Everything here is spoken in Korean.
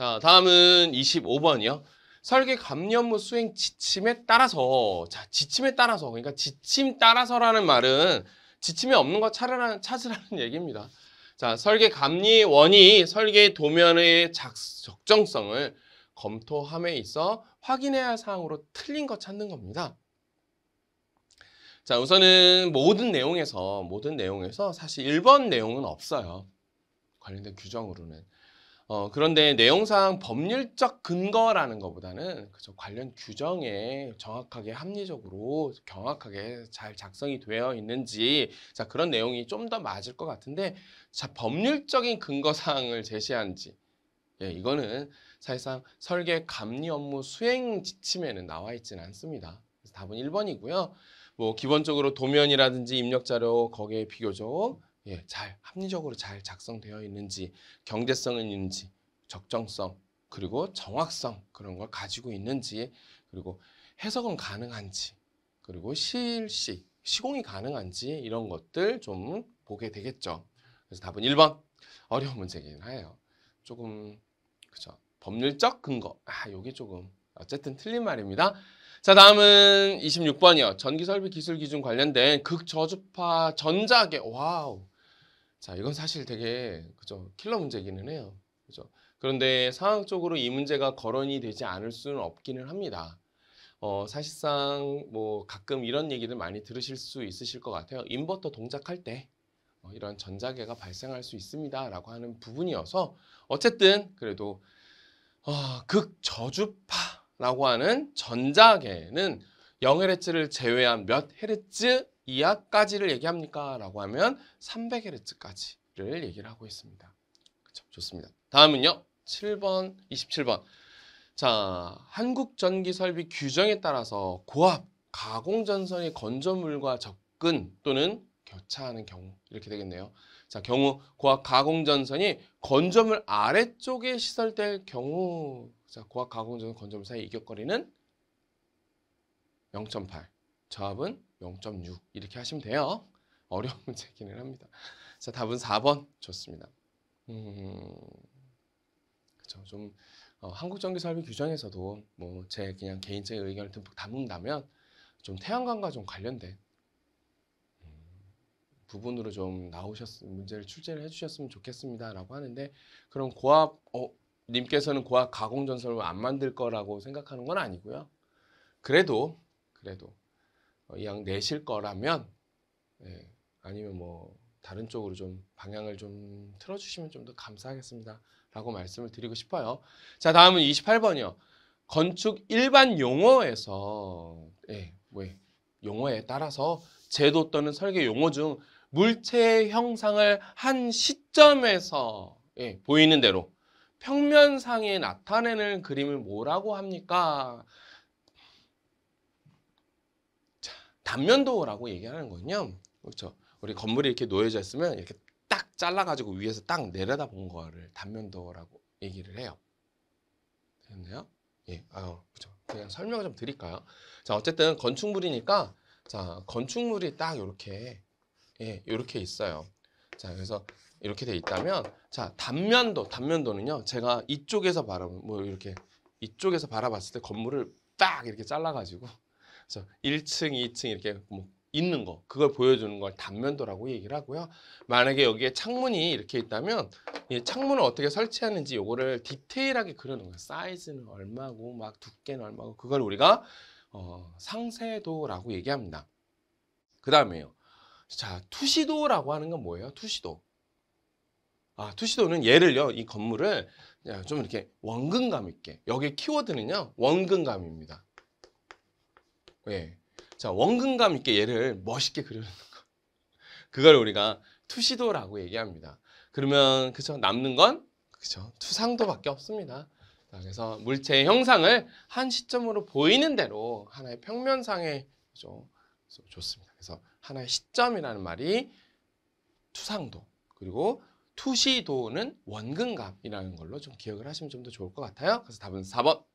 자, 다음은 25번이요. 설계 감년무 수행 지침에 따라서 자, 지침에 따라서 그러니까 지침 따라서라는 말은 지침이 없는 거 찾으라는, 찾으라는 얘기입니다. 자, 설계 감리원이 설계 도면의 작, 적정성을 검토함에 있어 확인해야 할 사항으로 틀린 거 찾는 겁니다. 자, 우선은 모든 내용에서, 모든 내용에서 사실 1번 내용은 없어요. 관련된 규정으로는. 어, 그런데 내용상 법률적 근거라는 것보다는 그저 관련 규정에 정확하게 합리적으로 경악하게 잘 작성이 되어 있는지 자 그런 내용이 좀 더 맞을 것 같은데 자 법률적인 근거 사항을 제시한지 예, 이거는 사실상 설계 감리 업무 수행 지침에는 나와 있지는 않습니다. 그래서 답은 1번이고요. 뭐 기본적으로 도면이라든지 입력 자료 거기에 비교적 예, 잘 합리적으로 잘 작성되어 있는지 경제성은 있는지 적정성 그리고 정확성 그런 걸 가지고 있는지 그리고 해석은 가능한지 그리고 실시 시공이 가능한지 이런 것들 좀 보게 되겠죠. 그래서 답은 1번 어려운 문제긴 해요. 조금 그죠 법률적 근거 아 요게 조금 어쨌든 틀린 말입니다. 자 다음은 26번이요. 전기설비 기술 기준 관련된 극저주파 전자계 와우 자, 이건 사실 되게 그죠 킬러 문제기는 해요. 그죠? 그런데 상황적으로 이 문제가 거론이 되지 않을 수는 없기는 합니다. 어, 사실상 뭐 가끔 이런 얘기들 많이 들으실 수 있으실 것 같아요. 인버터 동작할 때 어, 이런 전자계가 발생할 수 있습니다라고 하는 부분이어서 어쨌든 그래도 어, 극저주파라고 하는 전자계는 0헤르츠를 제외한 몇 헤르츠 이하까지를 얘기합니까? 라고 하면 300Hz까지를 얘기를 하고 있습니다. 그쵸? 좋습니다. 다음은요. 7번, 27번. 자, 한국전기설비 규정에 따라서 고압, 가공전선의 건조물과 접근 또는 교차하는 경우 이렇게 되겠네요. 자, 경우 고압 가공전선이 건조물 아래쪽에 시설될 경우 자, 고압 가공전선 건조물 사이 이격거리는 0.8. 저압은 0.6 이렇게 하시면 돼요. 어려운 문제기는 합니다. 자, 답은 4번 좋습니다. 음, 그쵸. 좀 어, 한국전기설비 규정에서도 뭐 제 그냥 개인적인 의견을 듬뿍 담는다면 좀 태양광과 좀 관련된 음, 부분으로 좀 나오셨 문제를 출제를 해주셨으면 좋겠습니다라고 하는데 그럼 고압 어, 님께서는 고압 가공 전설을 안 만들 거라고 생각하는 건 아니고요. 그래도 그래도 어, 이왕 내실 거라면 예, 아니면 뭐 다른 쪽으로 좀 방향을 좀 틀어주시면 좀 더 감사하겠습니다. 라고 말씀을 드리고 싶어요. 자, 다음은 28번이요. 건축 일반 용어에서, 예, 왜, 용어에 따라서 제도 또는 설계 용어 중물체 형상을 한 시점에서 예, 보이는 대로 평면상에 나타내는 그림을 뭐라고 합니까? 단면도라고 얘기하는 거는요. 그렇죠. 우리 건물이 이렇게 놓여져 있으면 이렇게 딱 잘라가지고 위에서 딱 내려다 본 거를 단면도라고 얘기를 해요. 됐나요? 예, 아유, 그죠. 그냥 설명을 좀 드릴까요? 자, 어쨌든 건축물이니까, 자, 건축물이 딱 이렇게, 예, 이렇게 있어요. 자, 그래서 이렇게 돼 있다면, 자, 단면도, 단면도는요, 제가 이쪽에서 바라뭐 이렇게, 이쪽에서 바라봤을 때 건물을 딱 이렇게 잘라가지고, 그래서 1층, 2층 이렇게 뭐 있는 거 그걸 보여주는 걸 단면도라고 얘기를 하고요. 만약에 여기에 창문이 이렇게 있다면 이 창문을 어떻게 설치하는지 요거를 디테일하게 그려놓은 거예요. 사이즈는 얼마고 막 두께는 얼마고 그걸 우리가 어, 상세도라고 얘기합니다. 그 다음에요. 자 투시도라고 하는 건 뭐예요? 투시도. 아 투시도는 예를요이 건물을 좀 이렇게 원근감 있게 여기 키워드는요 원근감입니다. 예. 자, 원근감 있게 얘를 멋있게 그려는 거. 그걸 우리가 투시도라고 얘기합니다. 그러면 그죠? 남는 건 그죠? 투상도밖에 없습니다. 그래서 물체의 형상을 한 시점으로 보이는 대로 하나의 평면상에 그 좋습니다. 그래서 하나의 시점이라는 말이 투상도 그리고 투시도는 원근감이라는 걸로 좀 기억을 하시면 좀 더 좋을 것 같아요. 그래서 답은 4번